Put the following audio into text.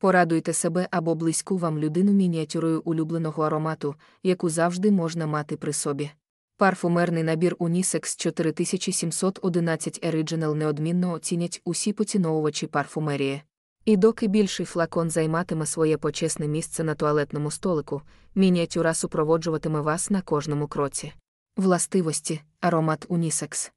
Порадуйте себе або близьку вам людину мініатюрою улюбленого аромату, яку завжди можна мати при собі. Парфумерний набір Unisex 4711 Original неодмінно оцінять усі поціновувачі парфумерії. І доки більший флакон займатиме своє почесне місце на туалетному столику, мініатюра супроводжуватиме вас на кожному кроці. Властивості аромат Унісекс.